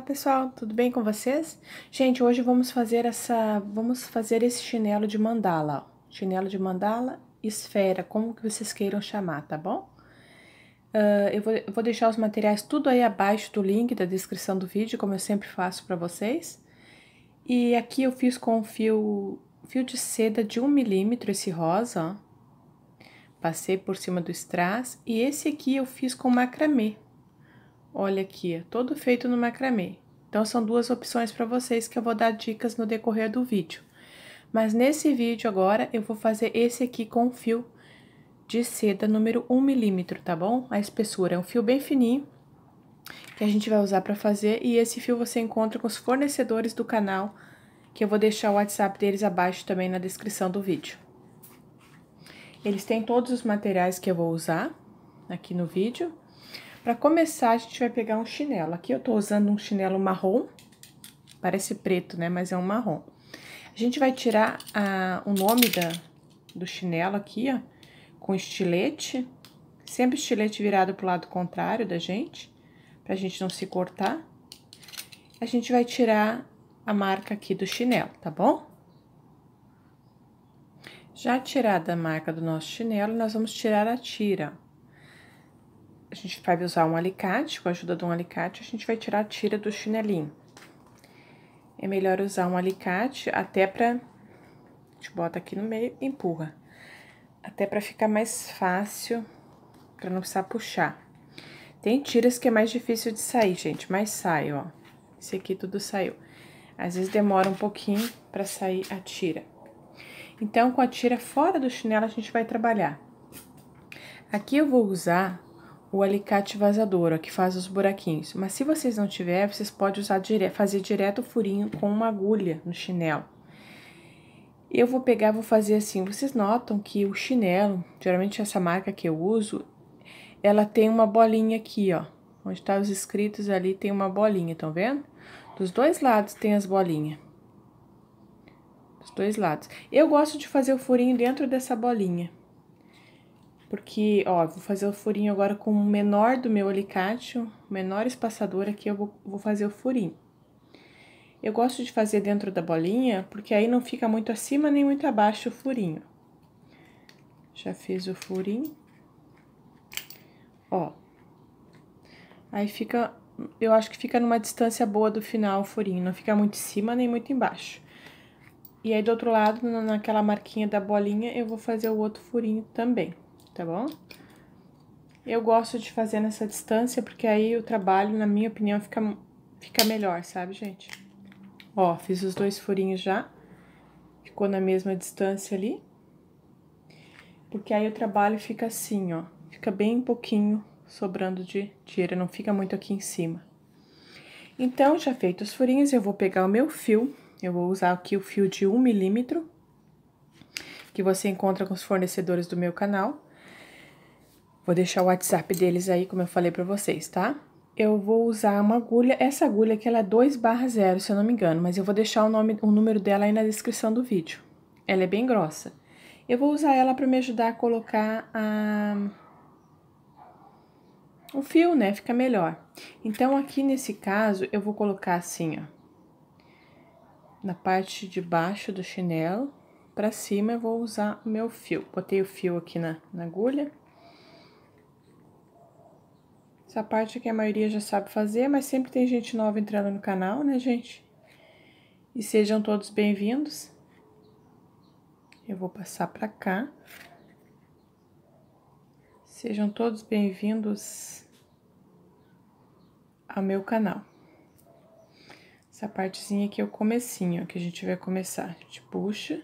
Olá pessoal, tudo bem com vocês? Gente, hoje vamos fazer essa, vamos fazer esse chinelo de mandala, ó. chinelo de mandala, esfera, como que vocês queiram chamar, tá bom? Uh, eu, vou, eu vou deixar os materiais tudo aí abaixo do link da descrição do vídeo, como eu sempre faço para vocês. E aqui eu fiz com fio, fio de seda de 1 milímetro, esse rosa, ó. Passei por cima do strass e esse aqui eu fiz com macramê. Olha aqui, é todo feito no macramê. Então são duas opções para vocês que eu vou dar dicas no decorrer do vídeo. Mas nesse vídeo agora eu vou fazer esse aqui com fio de seda número 1 milímetro, tá bom? A espessura é um fio bem fininho que a gente vai usar para fazer e esse fio você encontra com os fornecedores do canal, que eu vou deixar o WhatsApp deles abaixo também na descrição do vídeo. Eles têm todos os materiais que eu vou usar aqui no vídeo. Para começar, a gente vai pegar um chinelo. Aqui eu tô usando um chinelo marrom, parece preto, né, mas é um marrom. A gente vai tirar a, o nome da, do chinelo aqui, ó, com estilete. Sempre estilete virado pro lado contrário da gente, pra gente não se cortar. A gente vai tirar a marca aqui do chinelo, tá bom? Já tirada a marca do nosso chinelo, nós vamos tirar a tira a gente vai usar um alicate, com a ajuda de um alicate, a gente vai tirar a tira do chinelinho. É melhor usar um alicate até pra... A gente bota aqui no meio e empurra. Até pra ficar mais fácil, pra não precisar puxar. Tem tiras que é mais difícil de sair, gente, mas sai, ó. Esse aqui tudo saiu. Às vezes demora um pouquinho pra sair a tira. Então, com a tira fora do chinelo, a gente vai trabalhar. Aqui eu vou usar o alicate vazador, ó, que faz os buraquinhos. Mas se vocês não tiverem, vocês podem usar dire fazer direto o furinho com uma agulha no chinelo. Eu vou pegar, vou fazer assim. Vocês notam que o chinelo, geralmente essa marca que eu uso, ela tem uma bolinha aqui, ó. Onde tá os escritos ali tem uma bolinha, estão vendo? Dos dois lados tem as bolinhas. Dos dois lados. Eu gosto de fazer o furinho dentro dessa bolinha. Porque, ó, vou fazer o furinho agora com o menor do meu alicate, o menor espaçador aqui, eu vou, vou fazer o furinho. Eu gosto de fazer dentro da bolinha, porque aí não fica muito acima nem muito abaixo o furinho. Já fiz o furinho. Ó. Aí fica, eu acho que fica numa distância boa do final o furinho, não fica muito em cima nem muito embaixo. E aí, do outro lado, naquela marquinha da bolinha, eu vou fazer o outro furinho também tá bom? Eu gosto de fazer nessa distância, porque aí o trabalho, na minha opinião, fica, fica melhor, sabe, gente? Ó, fiz os dois furinhos já. Ficou na mesma distância ali. Porque aí o trabalho fica assim, ó. Fica bem pouquinho sobrando de tira, não fica muito aqui em cima. Então, já feito os furinhos, eu vou pegar o meu fio. Eu vou usar aqui o fio de 1 milímetro, que você encontra com os fornecedores do meu canal. Vou deixar o WhatsApp deles aí, como eu falei pra vocês, tá? Eu vou usar uma agulha, essa agulha aqui ela é 2 barra 0, se eu não me engano, mas eu vou deixar o, nome, o número dela aí na descrição do vídeo. Ela é bem grossa. Eu vou usar ela pra me ajudar a colocar a... o fio, né? Fica melhor. Então, aqui nesse caso, eu vou colocar assim, ó. Na parte de baixo do chinelo, pra cima eu vou usar o meu fio. Botei o fio aqui na, na agulha. Essa parte aqui a maioria já sabe fazer, mas sempre tem gente nova entrando no canal, né, gente? E sejam todos bem-vindos. Eu vou passar para cá. Sejam todos bem-vindos ao meu canal. Essa partezinha aqui é o comecinho, que a gente vai começar. A gente puxa.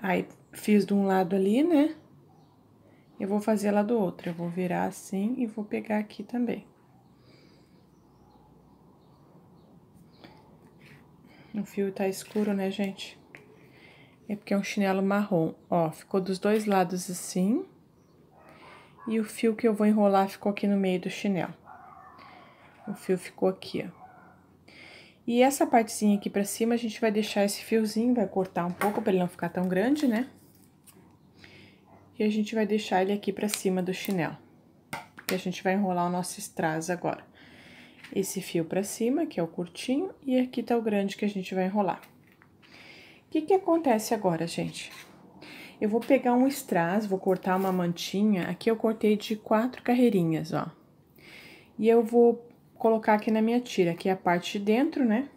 Aí, fiz de um lado ali, né? eu vou fazer lá do outro. Eu vou virar assim e vou pegar aqui também. O fio tá escuro, né, gente? É porque é um chinelo marrom. Ó, ficou dos dois lados assim. E o fio que eu vou enrolar ficou aqui no meio do chinelo. O fio ficou aqui, ó. E essa partezinha aqui pra cima, a gente vai deixar esse fiozinho, vai cortar um pouco pra ele não ficar tão grande, né? E a gente vai deixar ele aqui pra cima do chinelo. E a gente vai enrolar o nosso strass agora. Esse fio pra cima, que é o curtinho, e aqui tá o grande que a gente vai enrolar. O que que acontece agora, gente? Eu vou pegar um strass, vou cortar uma mantinha. Aqui eu cortei de quatro carreirinhas, ó. E eu vou colocar aqui na minha tira, que é a parte de dentro, né?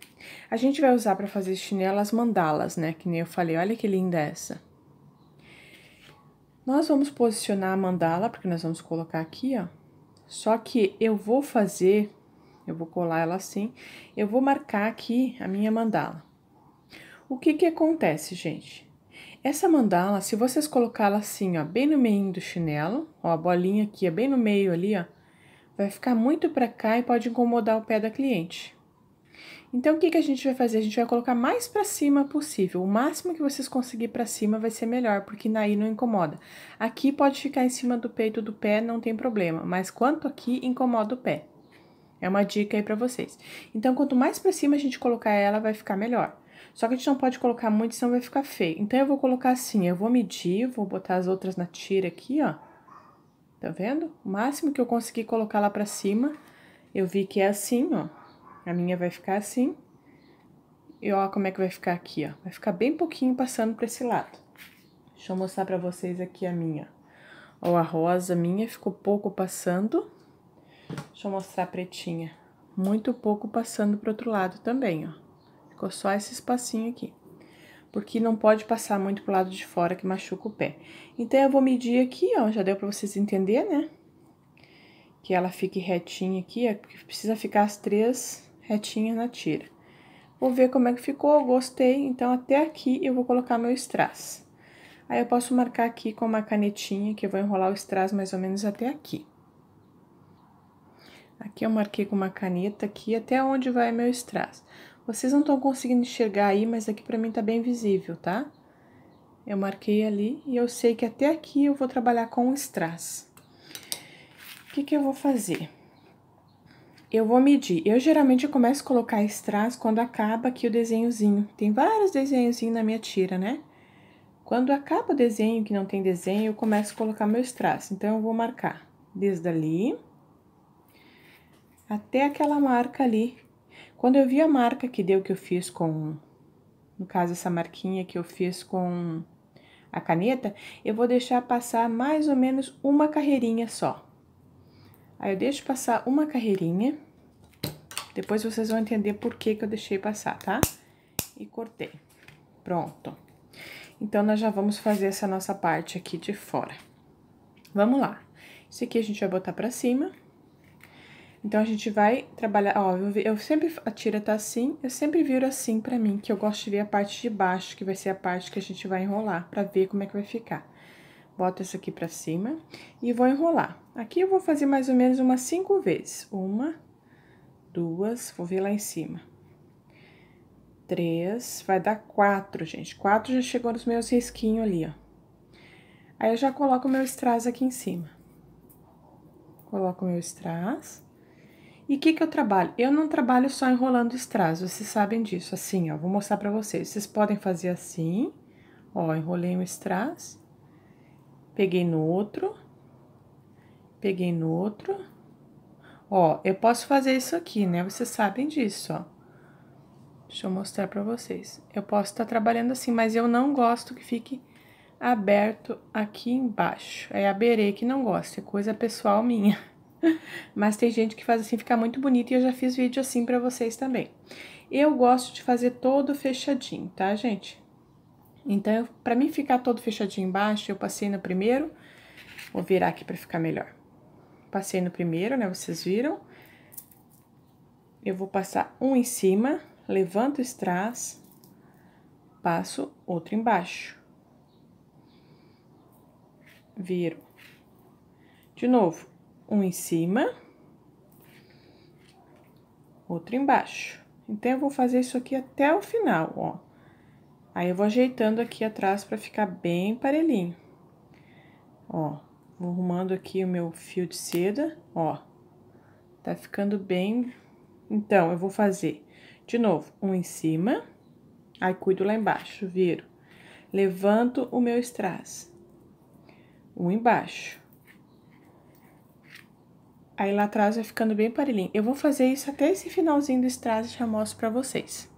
A gente vai usar para fazer chinelo as mandalas, né? Que nem eu falei, olha que linda essa. Nós vamos posicionar a mandala, porque nós vamos colocar aqui, ó. Só que eu vou fazer, eu vou colar ela assim, eu vou marcar aqui a minha mandala. O que que acontece, gente? Essa mandala, se vocês colocá-la assim, ó, bem no meio do chinelo, ó, a bolinha aqui é bem no meio ali, ó, vai ficar muito para cá e pode incomodar o pé da cliente. Então, o que, que a gente vai fazer? A gente vai colocar mais para cima possível. O máximo que vocês conseguirem para cima vai ser melhor, porque naí não incomoda. Aqui pode ficar em cima do peito do pé, não tem problema, mas quanto aqui incomoda o pé. É uma dica aí para vocês. Então, quanto mais para cima a gente colocar ela, vai ficar melhor. Só que a gente não pode colocar muito, senão vai ficar feio. Então, eu vou colocar assim, eu vou medir, vou botar as outras na tira aqui, ó. Tá vendo? O máximo que eu conseguir colocar lá pra cima, eu vi que é assim, ó. A minha vai ficar assim. E ó como é que vai ficar aqui, ó. Vai ficar bem pouquinho passando para esse lado. Deixa eu mostrar para vocês aqui a minha. Ó, a rosa minha ficou pouco passando. Deixa eu mostrar a pretinha. Muito pouco passando pro outro lado também, ó. Ficou só esse espacinho aqui. Porque não pode passar muito pro lado de fora que machuca o pé. Então, eu vou medir aqui, ó. Já deu pra vocês entender, né? Que ela fique retinha aqui, ó. É precisa ficar as três retinho na tira. Vou ver como é que ficou, gostei, então até aqui eu vou colocar meu strass. Aí eu posso marcar aqui com uma canetinha, que eu vou enrolar o strass mais ou menos até aqui. Aqui eu marquei com uma caneta aqui até onde vai meu strass. Vocês não estão conseguindo enxergar aí, mas aqui pra mim tá bem visível, tá? Eu marquei ali e eu sei que até aqui eu vou trabalhar com o strass. O que que eu vou fazer? Eu vou medir. Eu geralmente começo a colocar strass quando acaba aqui o desenhozinho. Tem vários desenhozinhos na minha tira, né? Quando acaba o desenho, que não tem desenho, eu começo a colocar meu strass. Então, eu vou marcar desde ali até aquela marca ali. Quando eu vi a marca que deu que eu fiz com... No caso, essa marquinha que eu fiz com a caneta, eu vou deixar passar mais ou menos uma carreirinha só. Aí, eu deixo passar uma carreirinha depois vocês vão entender por que que eu deixei passar, tá? E cortei. Pronto. Então, nós já vamos fazer essa nossa parte aqui de fora. Vamos lá. Isso aqui a gente vai botar pra cima. Então, a gente vai trabalhar... Ó, eu, sempre... A tira tá assim, eu sempre viro assim pra mim, que eu gosto de ver a parte de baixo, que vai ser a parte que a gente vai enrolar, pra ver como é que vai ficar. Boto isso aqui pra cima e vou enrolar. Aqui eu vou fazer mais ou menos umas cinco vezes. Uma, duas, vou ver lá em cima. Três, vai dar quatro, gente. Quatro já chegou nos meus risquinhos ali, ó. Aí eu já coloco o meu strass aqui em cima. Coloco o meu strass. E o que que eu trabalho? Eu não trabalho só enrolando strass, vocês sabem disso, assim, ó. Vou mostrar pra vocês. Vocês podem fazer assim, ó, enrolei um strass. Peguei no outro. Peguei no outro Ó, eu posso fazer isso aqui, né? Vocês sabem disso, ó. Deixa eu mostrar pra vocês. Eu posso estar tá trabalhando assim, mas eu não gosto que fique aberto aqui embaixo. É a berê que não gosta, é coisa pessoal minha. mas tem gente que faz assim, fica muito bonito e eu já fiz vídeo assim pra vocês também. Eu gosto de fazer todo fechadinho, tá, gente? Então, pra mim ficar todo fechadinho embaixo, eu passei no primeiro. Vou virar aqui pra ficar melhor passei no primeiro, né? Vocês viram? Eu vou passar um em cima, levanto os strass, passo outro embaixo. Viro. De novo, um em cima, outro embaixo. Então, eu vou fazer isso aqui até o final, ó. Aí, eu vou ajeitando aqui atrás pra ficar bem parelhinho. Ó, Vou arrumando aqui o meu fio de seda, ó. Tá ficando bem. Então, eu vou fazer de novo um em cima, aí cuido lá embaixo, viro. Levanto o meu strass. Um embaixo. Aí lá atrás vai ficando bem parelhinho. Eu vou fazer isso até esse finalzinho do strass e já mostro pra vocês.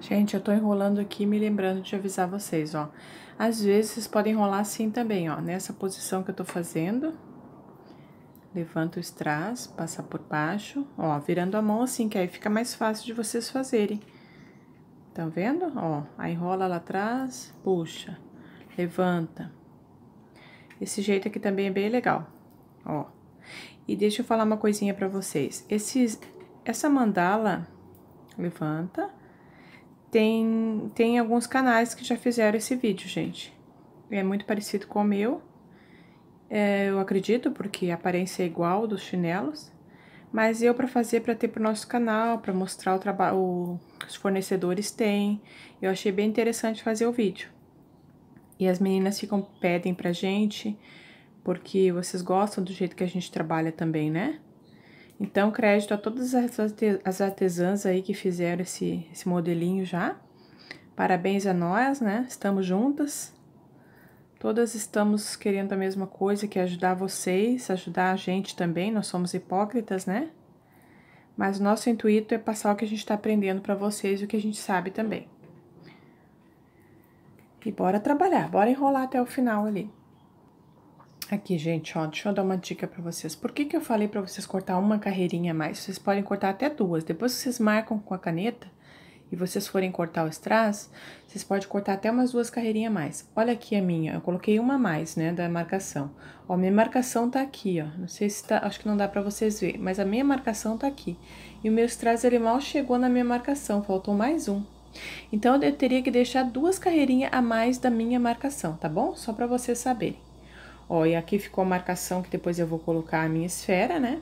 Gente, eu tô enrolando aqui, me lembrando de avisar vocês, ó. Às vezes, vocês podem rolar assim também, ó, nessa posição que eu tô fazendo. Levanta o trás, passa por baixo, ó, virando a mão assim, que aí fica mais fácil de vocês fazerem. Tá vendo? Ó, aí rola lá atrás, puxa, levanta. Esse jeito aqui também é bem legal, ó. E deixa eu falar uma coisinha pra vocês. Esses, essa mandala, levanta, tem, tem alguns canais que já fizeram esse vídeo, gente. É muito parecido com o meu, é, eu acredito, porque a aparência é igual dos chinelos. Mas eu, para fazer, para ter para o nosso canal, para mostrar o trabalho, os fornecedores têm, eu achei bem interessante fazer o vídeo. E as meninas ficam pedem pra gente, porque vocês gostam do jeito que a gente trabalha também, né? Então, crédito a todas as artesãs aí que fizeram esse, esse modelinho já. Parabéns a nós, né? Estamos juntas. Todas estamos querendo a mesma coisa, que é ajudar vocês, ajudar a gente também. Nós somos hipócritas, né? Mas nosso intuito é passar o que a gente está aprendendo para vocês e o que a gente sabe também. E bora trabalhar, bora enrolar até o final ali. Aqui, gente, ó, deixa eu dar uma dica para vocês. Por que que eu falei para vocês cortar uma carreirinha a mais? Vocês podem cortar até duas. Depois que vocês marcam com a caneta e vocês forem cortar os trás, vocês podem cortar até umas duas carreirinhas a mais. Olha aqui a minha, eu coloquei uma a mais, né, da marcação. Ó, minha marcação tá aqui, ó. Não sei se tá, acho que não dá para vocês ver, mas a minha marcação tá aqui. E o meu strass, ele mal chegou na minha marcação, faltou mais um. Então, eu teria que deixar duas carreirinhas a mais da minha marcação, tá bom? Só para vocês saberem. Ó, e aqui ficou a marcação que depois eu vou colocar a minha esfera, né?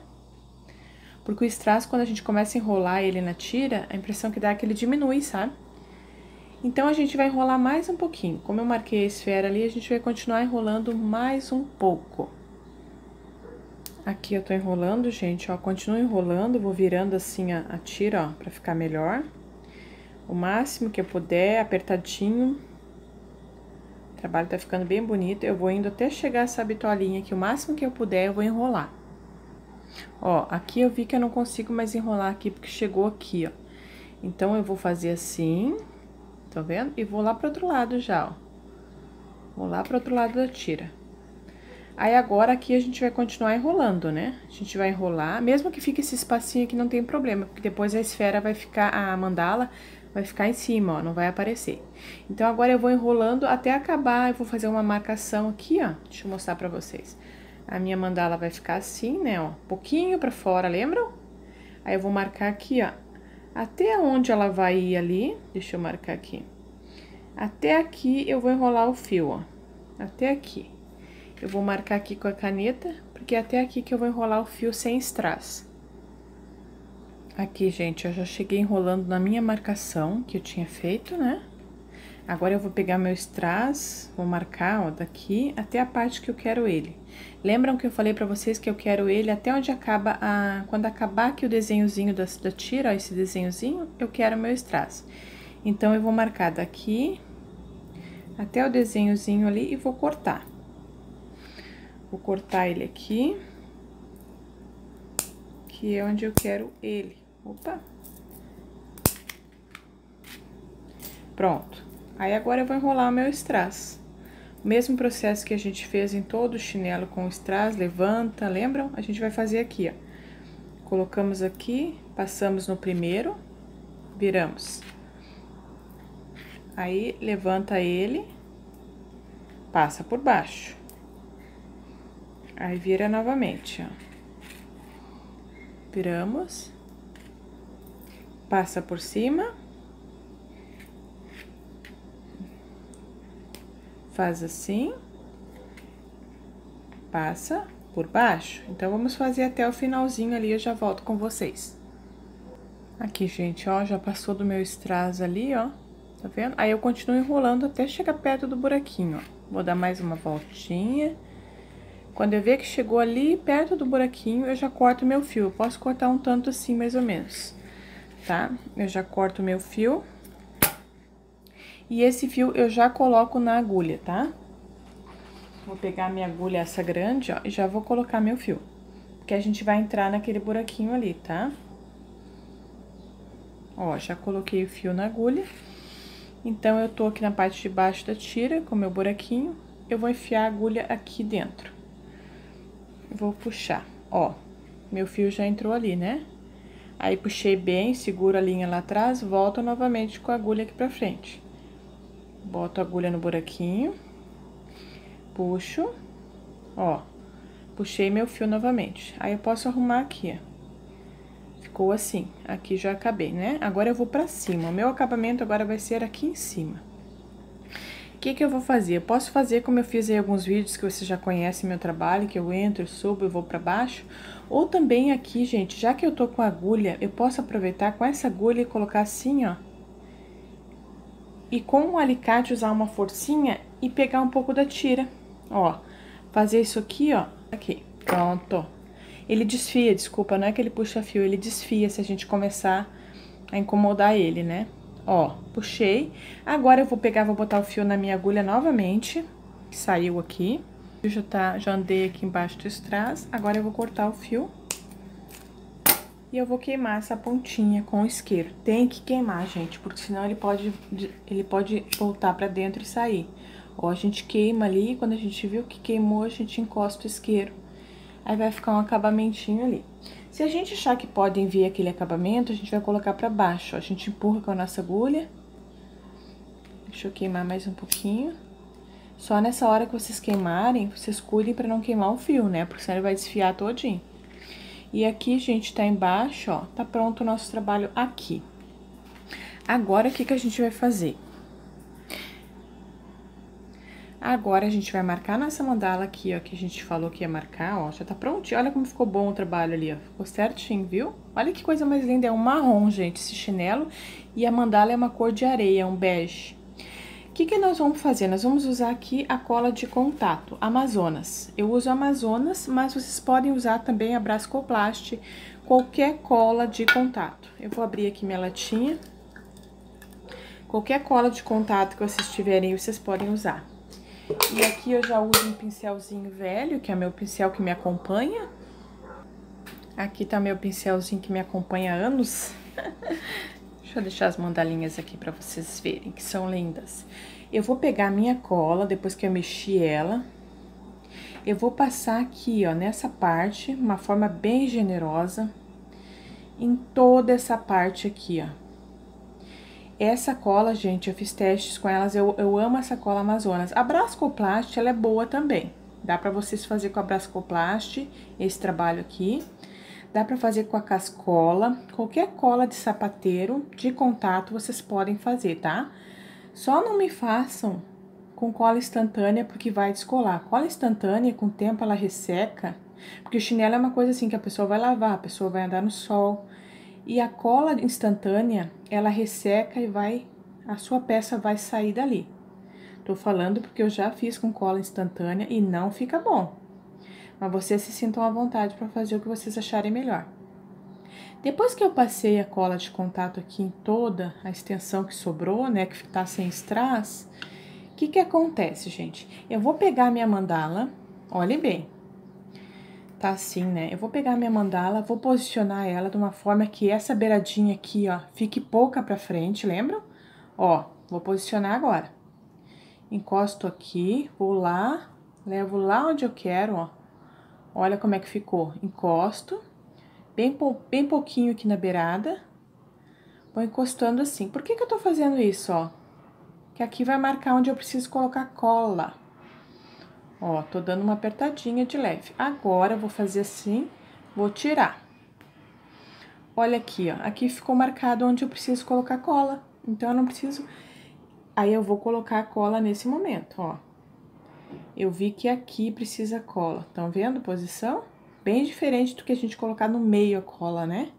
Porque o strass, quando a gente começa a enrolar ele na tira, a impressão que dá é que ele diminui, sabe? Então, a gente vai enrolar mais um pouquinho. Como eu marquei a esfera ali, a gente vai continuar enrolando mais um pouco. Aqui eu tô enrolando, gente, ó, continuo enrolando, vou virando assim a, a tira, ó, pra ficar melhor. O máximo que eu puder, apertadinho. O trabalho tá ficando bem bonito. Eu vou indo até chegar essa bitolinha aqui, o máximo que eu puder, eu vou enrolar. Ó, aqui eu vi que eu não consigo mais enrolar aqui, porque chegou aqui, ó. Então, eu vou fazer assim, tá vendo? E vou lá pro outro lado já, ó. Vou lá pro outro lado da tira. Aí, agora, aqui a gente vai continuar enrolando, né? A gente vai enrolar, mesmo que fique esse espacinho aqui, não tem problema, porque depois a esfera vai ficar, a mandala vai ficar em cima, ó, não vai aparecer. Então, agora eu vou enrolando até acabar, eu vou fazer uma marcação aqui, ó, deixa eu mostrar pra vocês. A minha mandala vai ficar assim, né, ó, pouquinho pra fora, lembram? Aí, eu vou marcar aqui, ó, até onde ela vai ir ali, deixa eu marcar aqui. Até aqui eu vou enrolar o fio, ó, até aqui. Eu vou marcar aqui com a caneta, porque é até aqui que eu vou enrolar o fio sem strass. Aqui, gente, eu já cheguei enrolando na minha marcação que eu tinha feito, né? Agora eu vou pegar meu strass, vou marcar, ó, daqui até a parte que eu quero ele. Lembram que eu falei pra vocês que eu quero ele até onde acaba a... Quando acabar aqui o desenhozinho da, da tira, ó, esse desenhozinho, eu quero meu strass. Então, eu vou marcar daqui até o desenhozinho ali e vou cortar. Vou cortar ele aqui, que é onde eu quero ele. Opa! Pronto. Aí agora eu vou enrolar o meu strass. O mesmo processo que a gente fez em todo o chinelo com o strass, levanta, lembram? A gente vai fazer aqui, ó. Colocamos aqui, passamos no primeiro, viramos. Aí, levanta ele, passa por baixo. Aí, vira novamente, ó. Viramos passa por cima. Faz assim. Passa por baixo. Então, vamos fazer até o finalzinho ali, eu já volto com vocês. Aqui, gente, ó, já passou do meu strass ali, ó. Tá vendo? Aí, eu continuo enrolando até chegar perto do buraquinho, ó. Vou dar mais uma voltinha. Quando eu ver que chegou ali perto do buraquinho, eu já corto meu fio. Eu posso cortar um tanto assim, mais ou menos tá? Eu já corto o meu fio. E esse fio eu já coloco na agulha, tá? Vou pegar minha agulha, essa grande, ó, e já vou colocar meu fio. Porque a gente vai entrar naquele buraquinho ali, tá? Ó, já coloquei o fio na agulha. Então, eu tô aqui na parte de baixo da tira, com meu buraquinho. Eu vou enfiar a agulha aqui dentro. Vou puxar, ó. Meu fio já entrou ali, né? Aí puxei bem, seguro a linha lá atrás, volto novamente com a agulha aqui pra frente. Boto a agulha no buraquinho, puxo, ó, puxei meu fio novamente. Aí eu posso arrumar aqui, ó. Ficou assim, aqui já acabei, né? Agora eu vou pra cima, o meu acabamento agora vai ser aqui em cima que, que eu vou fazer? Eu posso fazer como eu fiz em alguns vídeos que você já conhece meu trabalho, que eu entro, subo e vou para baixo. Ou também aqui, gente, já que eu tô com agulha, eu posso aproveitar com essa agulha e colocar assim, ó. E com o alicate usar uma forcinha e pegar um pouco da tira, ó. Fazer isso aqui, ó, aqui, pronto. Ele desfia, desculpa, não é que ele puxa fio, ele desfia se a gente começar a incomodar ele, né? Ó, puxei. Agora eu vou pegar, vou botar o fio na minha agulha novamente, que saiu aqui. Eu já, tá, já andei aqui embaixo do strass, agora eu vou cortar o fio. E eu vou queimar essa pontinha com o isqueiro. Tem que queimar, gente, porque senão ele pode, ele pode voltar pra dentro e sair. Ó, a gente queima ali, quando a gente viu que queimou, a gente encosta o isqueiro. Aí vai ficar um acabamentinho ali. Se a gente achar que podem vir aquele acabamento, a gente vai colocar pra baixo, A gente empurra com a nossa agulha. Deixa eu queimar mais um pouquinho. Só nessa hora que vocês queimarem, vocês cuidem pra não queimar o fio, né? Porque senão ele vai desfiar todinho. E aqui, gente, tá embaixo, ó. Tá pronto o nosso trabalho aqui. Agora, o que que a gente vai fazer? Agora a gente vai marcar nossa mandala aqui, ó, que a gente falou que ia marcar, ó, já tá prontinho. Olha como ficou bom o trabalho ali, ó, ficou certinho, viu? Olha que coisa mais linda, é um marrom, gente, esse chinelo, e a mandala é uma cor de areia, é um bege. O que, que nós vamos fazer? Nós vamos usar aqui a cola de contato, Amazonas. Eu uso Amazonas, mas vocês podem usar também a Brascoplast, qualquer cola de contato. Eu vou abrir aqui minha latinha. Qualquer cola de contato que vocês tiverem, vocês podem usar. E aqui eu já uso um pincelzinho velho, que é meu pincel que me acompanha. Aqui tá meu pincelzinho que me acompanha há anos. Deixa eu deixar as mandalinhas aqui pra vocês verem, que são lindas. Eu vou pegar a minha cola, depois que eu mexi ela, eu vou passar aqui, ó, nessa parte, uma forma bem generosa, em toda essa parte aqui, ó. Essa cola, gente, eu fiz testes com elas, eu, eu amo essa cola Amazonas. A Brascoplast, ela é boa também. Dá pra vocês fazer com a Brascoplast esse trabalho aqui. Dá pra fazer com a cascola, qualquer cola de sapateiro, de contato, vocês podem fazer, tá? Só não me façam com cola instantânea, porque vai descolar. Cola instantânea, com o tempo, ela resseca, porque o chinelo é uma coisa assim que a pessoa vai lavar, a pessoa vai andar no sol, e a cola instantânea, ela resseca e vai, a sua peça vai sair dali. Tô falando porque eu já fiz com cola instantânea e não fica bom. Mas vocês se sintam à vontade para fazer o que vocês acharem melhor. Depois que eu passei a cola de contato aqui em toda a extensão que sobrou, né, que tá sem strass, o que que acontece, gente? Eu vou pegar minha mandala, olhem bem, tá assim, né? Eu vou pegar minha mandala, vou posicionar ela de uma forma que essa beiradinha aqui, ó, fique pouca pra frente, lembram? Ó, vou posicionar agora. Encosto aqui, vou lá, levo lá onde eu quero, ó. Olha como é que ficou. Encosto, bem, bem pouquinho aqui na beirada. Vou encostando assim. Por que que eu tô fazendo isso, ó? Que aqui vai marcar onde eu preciso colocar cola. Ó, tô dando uma apertadinha de leve. Agora, vou fazer assim, vou tirar. Olha aqui, ó. Aqui ficou marcado onde eu preciso colocar cola. Então, eu não preciso... Aí, eu vou colocar a cola nesse momento, ó. Eu vi que aqui precisa cola. Estão vendo posição? Bem diferente do que a gente colocar no meio a cola, né?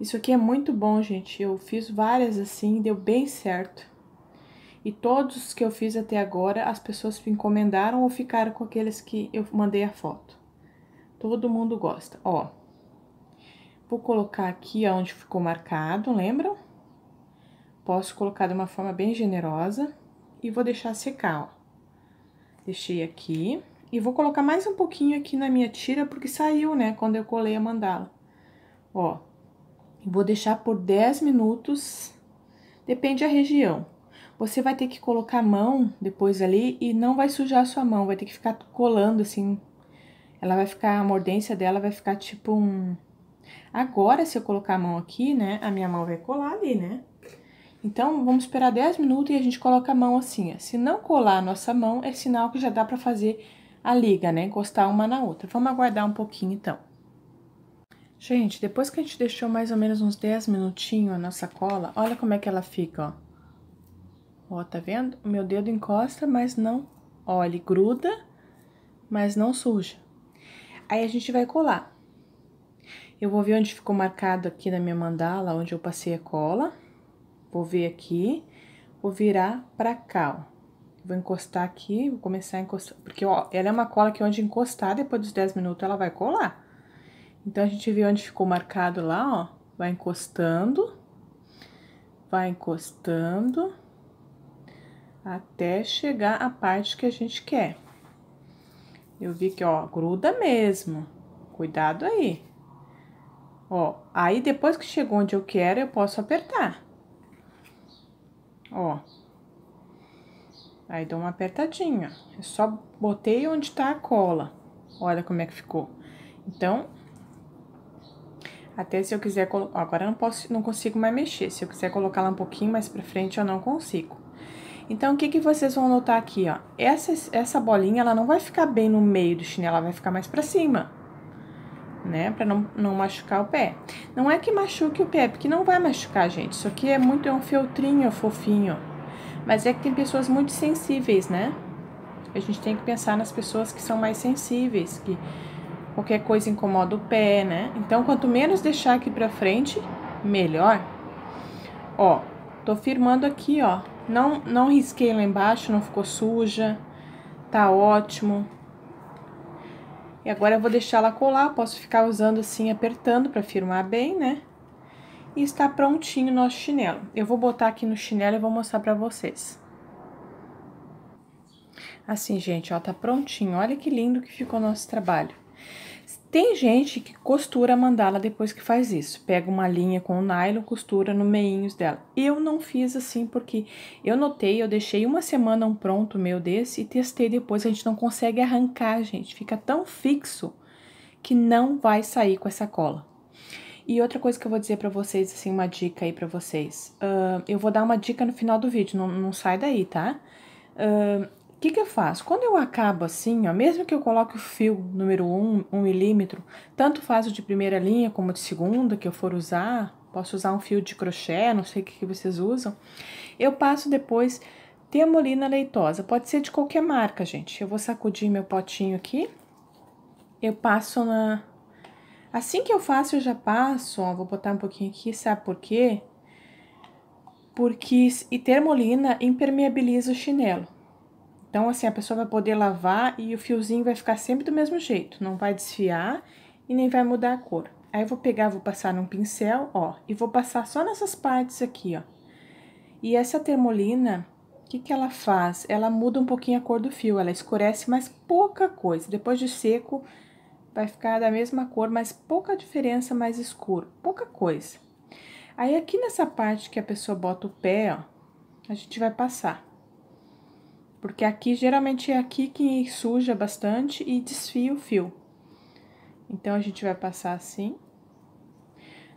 Isso aqui é muito bom, gente. Eu fiz várias assim, deu bem certo. E todos que eu fiz até agora, as pessoas me encomendaram ou ficaram com aqueles que eu mandei a foto. Todo mundo gosta. Ó, vou colocar aqui onde ficou marcado, lembram? Posso colocar de uma forma bem generosa e vou deixar secar, ó. Deixei aqui e vou colocar mais um pouquinho aqui na minha tira, porque saiu, né, quando eu colei a mandala. Ó, vou deixar por 10 minutos, depende da região você vai ter que colocar a mão depois ali e não vai sujar a sua mão, vai ter que ficar colando assim. Ela vai ficar, a mordência dela vai ficar tipo um... Agora, se eu colocar a mão aqui, né, a minha mão vai colar ali, né? Então, vamos esperar 10 minutos e a gente coloca a mão assim. Ó. Se não colar a nossa mão, é sinal que já dá pra fazer a liga, né? Encostar uma na outra. Vamos aguardar um pouquinho, então. Gente, depois que a gente deixou mais ou menos uns 10 minutinhos a nossa cola, olha como é que ela fica, ó. Ó, tá vendo? O meu dedo encosta, mas não... Ó, ele gruda, mas não suja. Aí a gente vai colar. Eu vou ver onde ficou marcado aqui na minha mandala, onde eu passei a cola. Vou ver aqui, vou virar pra cá, ó. Vou encostar aqui, vou começar a encostar, porque, ó, ela é uma cola que é onde encostar, depois dos 10 minutos, ela vai colar. Então, a gente vê onde ficou marcado lá, ó, vai encostando, vai encostando até chegar a parte que a gente quer. Eu vi que, ó, gruda mesmo. Cuidado aí. Ó, aí depois que chegou onde eu quero, eu posso apertar. Ó. Aí dou uma apertadinha. Eu só botei onde tá a cola. Olha como é que ficou. Então, até se eu quiser colocar... Agora eu não, posso, não consigo mais mexer. Se eu quiser colocar ela um pouquinho mais pra frente, eu não consigo. Então, o que, que vocês vão notar aqui, ó? Essa, essa bolinha, ela não vai ficar bem no meio do chinelo, ela vai ficar mais pra cima, né? Pra não, não machucar o pé. Não é que machuque o pé, é porque não vai machucar, gente. Isso aqui é muito, é um feltrinho fofinho. Mas é que tem pessoas muito sensíveis, né? A gente tem que pensar nas pessoas que são mais sensíveis, que qualquer coisa incomoda o pé, né? Então, quanto menos deixar aqui pra frente, melhor. Ó, tô firmando aqui, ó, não, não risquei lá embaixo, não ficou suja. Tá ótimo. E agora eu vou deixar ela colar, posso ficar usando assim, apertando para firmar bem, né? E está prontinho o nosso chinelo. Eu vou botar aqui no chinelo e vou mostrar para vocês. Assim, gente, ó, tá prontinho. Olha que lindo que ficou o nosso trabalho. Tem gente que costura a mandala depois que faz isso. Pega uma linha com o nylon, costura no meinhos dela. Eu não fiz assim porque eu notei, eu deixei uma semana um pronto meu desse e testei depois. A gente não consegue arrancar, gente. Fica tão fixo que não vai sair com essa cola. E outra coisa que eu vou dizer para vocês, assim, uma dica aí para vocês. Uh, eu vou dar uma dica no final do vídeo, não, não sai daí, tá? Uh, o que, que eu faço? Quando eu acabo assim, ó, mesmo que eu coloque o fio número 1, 1 milímetro, tanto faz o de primeira linha como de segunda que eu for usar, posso usar um fio de crochê, não sei o que, que vocês usam, eu passo depois termolina leitosa, pode ser de qualquer marca, gente. Eu vou sacudir meu potinho aqui, eu passo na... Assim que eu faço, eu já passo, ó, vou botar um pouquinho aqui, sabe por quê? Porque e termolina impermeabiliza o chinelo. Então, assim, a pessoa vai poder lavar e o fiozinho vai ficar sempre do mesmo jeito, não vai desfiar e nem vai mudar a cor. Aí, eu vou pegar, vou passar num pincel, ó, e vou passar só nessas partes aqui, ó. E essa termolina, o que que ela faz? Ela muda um pouquinho a cor do fio, ela escurece, mas pouca coisa. Depois de seco, vai ficar da mesma cor, mas pouca diferença, mais escuro, pouca coisa. Aí, aqui nessa parte que a pessoa bota o pé, ó, a gente vai passar porque aqui geralmente é aqui que suja bastante e desfia o fio. Então, a gente vai passar assim.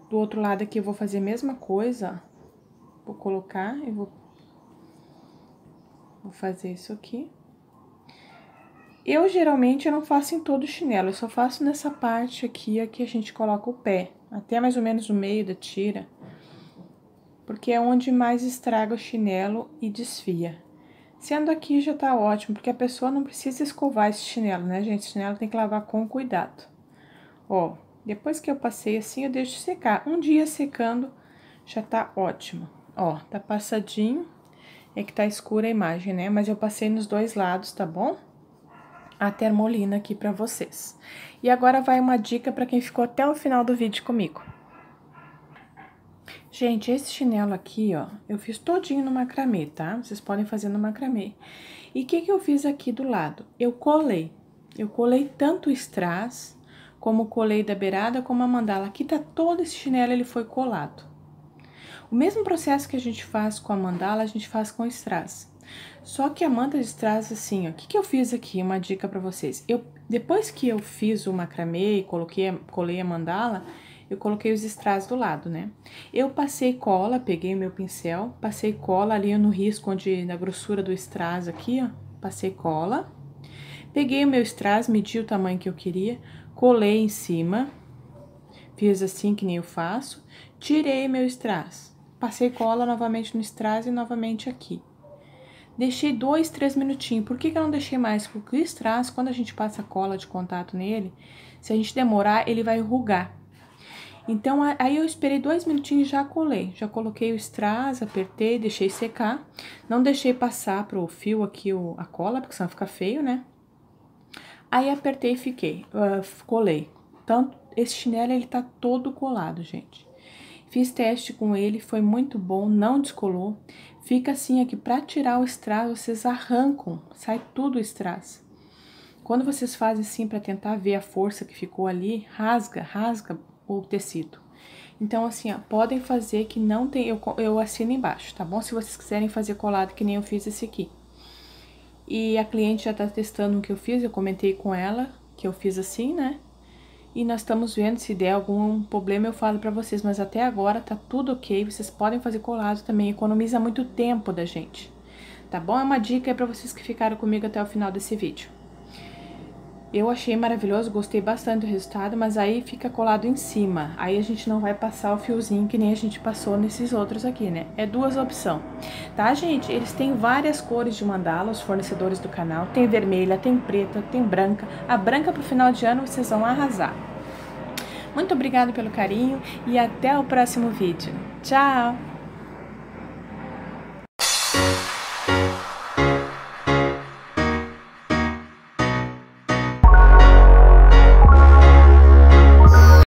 Do outro lado aqui eu vou fazer a mesma coisa, Vou colocar e vou... Vou fazer isso aqui. Eu, geralmente, eu não faço em todo o chinelo, eu só faço nessa parte aqui, aqui a gente coloca o pé, até mais ou menos o meio da tira, porque é onde mais estraga o chinelo e desfia. Sendo aqui já tá ótimo, porque a pessoa não precisa escovar esse chinelo, né, gente? Esse chinelo tem que lavar com cuidado. Ó, depois que eu passei assim, eu deixo secar. Um dia secando já tá ótimo. Ó, tá passadinho. É que tá escura a imagem, né? Mas eu passei nos dois lados, tá bom? A termolina aqui pra vocês. E agora vai uma dica pra quem ficou até o final do vídeo comigo. Gente, esse chinelo aqui, ó, eu fiz todinho no macramê, tá? Vocês podem fazer no macramê. E o que, que eu fiz aqui do lado? Eu colei. Eu colei tanto o strass, como colei da beirada, como a mandala. Aqui tá todo esse chinelo, ele foi colado. O mesmo processo que a gente faz com a mandala, a gente faz com o strass. Só que a manta de strass, assim, ó, o que, que eu fiz aqui? Uma dica pra vocês. Eu, depois que eu fiz o macramê e coloquei, colei a mandala eu coloquei os strass do lado, né? Eu passei cola, peguei meu pincel, passei cola ali no risco onde, na grossura do strass aqui, ó, passei cola. Peguei o meu strass, medi o tamanho que eu queria, colei em cima, fiz assim que nem eu faço, tirei meu strass, passei cola novamente no strass e novamente aqui. Deixei dois, três minutinhos. Por que, que eu não deixei mais? Porque o strass, quando a gente passa cola de contato nele, se a gente demorar, ele vai rugar. Então, aí eu esperei dois minutinhos e já colei. Já coloquei o strass, apertei, deixei secar. Não deixei passar pro fio aqui o, a cola, porque senão fica feio, né? Aí, apertei e fiquei, uh, colei. Então, esse chinelo, ele tá todo colado, gente. Fiz teste com ele, foi muito bom, não descolou. Fica assim aqui, pra tirar o strass, vocês arrancam, sai tudo o strass. Quando vocês fazem assim para tentar ver a força que ficou ali, rasga, rasga o tecido. Então, assim, ó, podem fazer que não tem, eu, eu assino embaixo, tá bom? Se vocês quiserem fazer colado que nem eu fiz esse aqui. E a cliente já tá testando o que eu fiz, eu comentei com ela que eu fiz assim, né? E nós estamos vendo, se der algum problema eu falo pra vocês, mas até agora tá tudo ok, vocês podem fazer colado também, economiza muito tempo da gente, tá bom? É uma dica aí pra vocês que ficaram comigo até o final desse vídeo. Eu achei maravilhoso, gostei bastante do resultado, mas aí fica colado em cima. Aí a gente não vai passar o fiozinho que nem a gente passou nesses outros aqui, né? É duas opções, tá, gente? Eles têm várias cores de mandala, os fornecedores do canal. Tem vermelha, tem preta, tem branca. A branca pro final de ano vocês vão arrasar. Muito obrigado pelo carinho e até o próximo vídeo. Tchau!